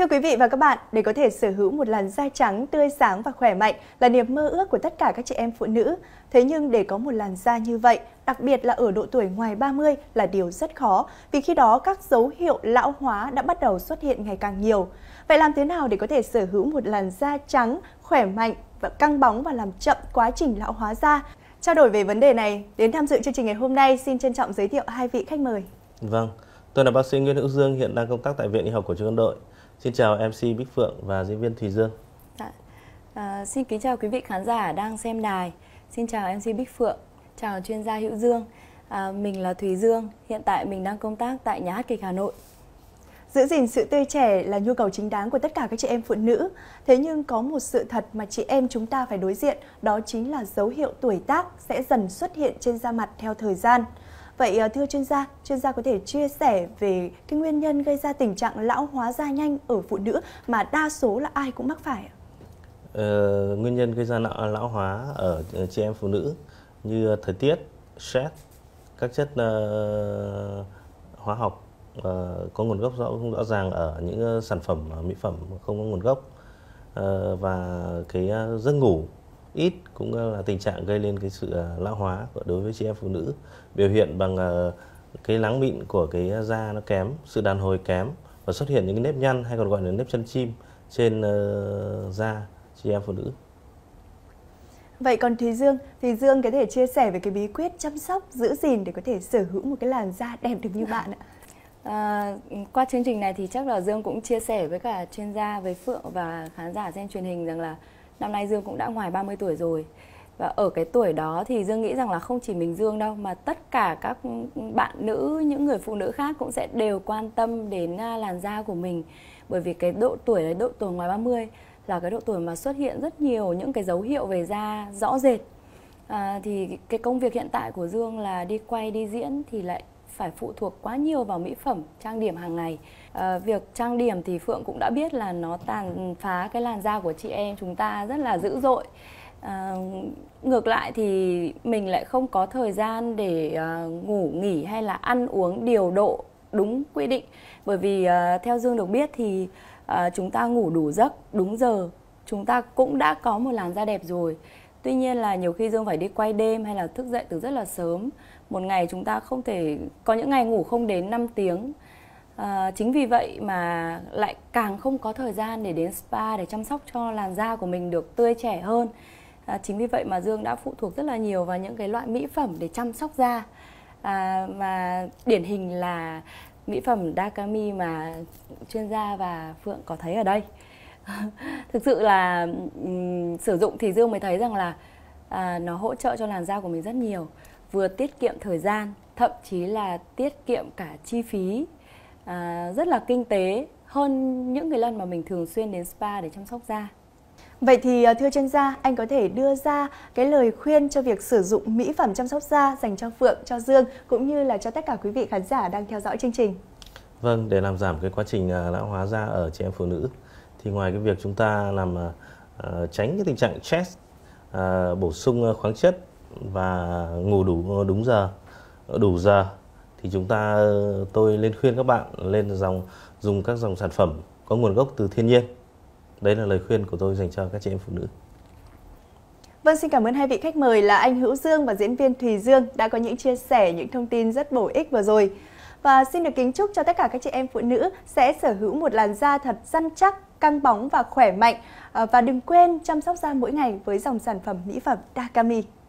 Thưa quý vị và các bạn, để có thể sở hữu một làn da trắng, tươi sáng và khỏe mạnh là niềm mơ ước của tất cả các chị em phụ nữ. Thế nhưng để có một làn da như vậy, đặc biệt là ở độ tuổi ngoài 30 là điều rất khó, vì khi đó các dấu hiệu lão hóa đã bắt đầu xuất hiện ngày càng nhiều. Vậy làm thế nào để có thể sở hữu một làn da trắng, khỏe mạnh và căng bóng và làm chậm quá trình lão hóa da? Trao đổi về vấn đề này, đến tham dự chương trình ngày hôm nay xin trân trọng giới thiệu hai vị khách mời. Vâng, tôi là bác sĩ Nguyễn Hữu Dương, hiện đang công tác tại Viện Y học của Trung ương Đội. Xin chào MC Bích Phượng và diễn viên Thùy Dương. Dạ. À, xin kính chào quý vị khán giả đang xem đài. Xin chào MC Bích Phượng, chào chuyên gia Hữu Dương. À, mình là Thùy Dương, hiện tại mình đang công tác tại Nhà hát kịch Hà Nội. Giữ gìn sự tươi trẻ là nhu cầu chính đáng của tất cả các chị em phụ nữ. Thế nhưng có một sự thật mà chị em chúng ta phải đối diện, đó chính là dấu hiệu tuổi tác sẽ dần xuất hiện trên da mặt theo thời gian. Vậy ờ, thưa chuyên gia, chuyên gia có thể chia sẻ về cái nguyên nhân gây ra tình trạng lão hóa da nhanh ở phụ nữ mà đa số là ai cũng mắc phải ạ? Ờ, nguyên nhân gây ra lão, lão hóa ở ờ, chị em phụ nữ như ờ, thời tiết, stress, các chất uh, hóa học uh, có nguồn gốc rõ, rõ ràng ở những sản phẩm mỹ phẩm không có nguồn gốc uh, và cái giấc ngủ ít cũng là tình trạng gây lên cái sự à, lão hóa của đối với chị em phụ nữ biểu hiện bằng à, cái láng mịn của cái da nó kém sự đàn hồi kém và xuất hiện những cái nếp nhăn hay còn gọi là nếp chân chim trên ờ, da chị em phụ nữ Vậy còn Thúy Dương, Thúy Dương có thể chia sẻ về cái bí quyết chăm sóc, giữ gìn để có thể sở hữu một cái làn da đẹp được như bạn ạ? À, qua chương trình này thì chắc là Dương cũng chia sẻ với cả chuyên gia, với Phượng và khán giả xem truyền hình rằng là năm nay Dương cũng đã ngoài 30 tuổi rồi và ở cái tuổi đó thì Dương nghĩ rằng là không chỉ mình Dương đâu mà tất cả các bạn nữ những người phụ nữ khác cũng sẽ đều quan tâm đến à, làn da của mình bởi vì cái độ tuổi là độ tuổi ngoài 30 là cái độ tuổi mà xuất hiện rất nhiều những cái dấu hiệu về da rõ rệt à, thì cái công việc hiện tại của Dương là đi quay đi diễn thì lại phải phụ thuộc quá nhiều vào mỹ phẩm trang điểm hàng ngày à, việc trang điểm thì phượng cũng đã biết là nó tàn phá cái làn da của chị em chúng ta rất là dữ dội à, ngược lại thì mình lại không có thời gian để à, ngủ nghỉ hay là ăn uống điều độ đúng quy định bởi vì à, theo dương được biết thì à, chúng ta ngủ đủ giấc đúng giờ chúng ta cũng đã có một làn da đẹp rồi Tuy nhiên là nhiều khi Dương phải đi quay đêm hay là thức dậy từ rất là sớm. Một ngày chúng ta không thể có những ngày ngủ không đến 5 tiếng. À, chính vì vậy mà lại càng không có thời gian để đến spa để chăm sóc cho làn da của mình được tươi trẻ hơn. À, chính vì vậy mà Dương đã phụ thuộc rất là nhiều vào những cái loại mỹ phẩm để chăm sóc da. À, mà điển hình là mỹ phẩm Dakami mà chuyên gia và Phượng có thấy ở đây. thực sự là um, sử dụng thì dương mới thấy rằng là à, nó hỗ trợ cho làn da của mình rất nhiều vừa tiết kiệm thời gian thậm chí là tiết kiệm cả chi phí à, rất là kinh tế hơn những cái lần mà mình thường xuyên đến spa để chăm sóc da Vậy thì à, thưa chuyên gia, anh có thể đưa ra cái lời khuyên cho việc sử dụng mỹ phẩm chăm sóc da dành cho Phượng, cho Dương cũng như là cho tất cả quý vị khán giả đang theo dõi chương trình. Vâng, để làm giảm cái quá trình à, lão hóa da ở chị em phụ nữ thì ngoài cái việc chúng ta làm uh, tránh cái tình trạng stress uh, bổ sung khoáng chất và ngủ đủ đúng giờ đủ giờ thì chúng ta tôi lên khuyên các bạn lên dòng dùng các dòng sản phẩm có nguồn gốc từ thiên nhiên đấy là lời khuyên của tôi dành cho các chị em phụ nữ Vâng, xin cảm ơn hai vị khách mời là anh Hữu Dương và diễn viên Thùy Dương đã có những chia sẻ, những thông tin rất bổ ích vừa rồi. Và xin được kính chúc cho tất cả các chị em phụ nữ sẽ sở hữu một làn da thật săn chắc, căng bóng và khỏe mạnh. Ờ, và đừng quên chăm sóc da mỗi ngày với dòng sản phẩm mỹ phẩm Dakami.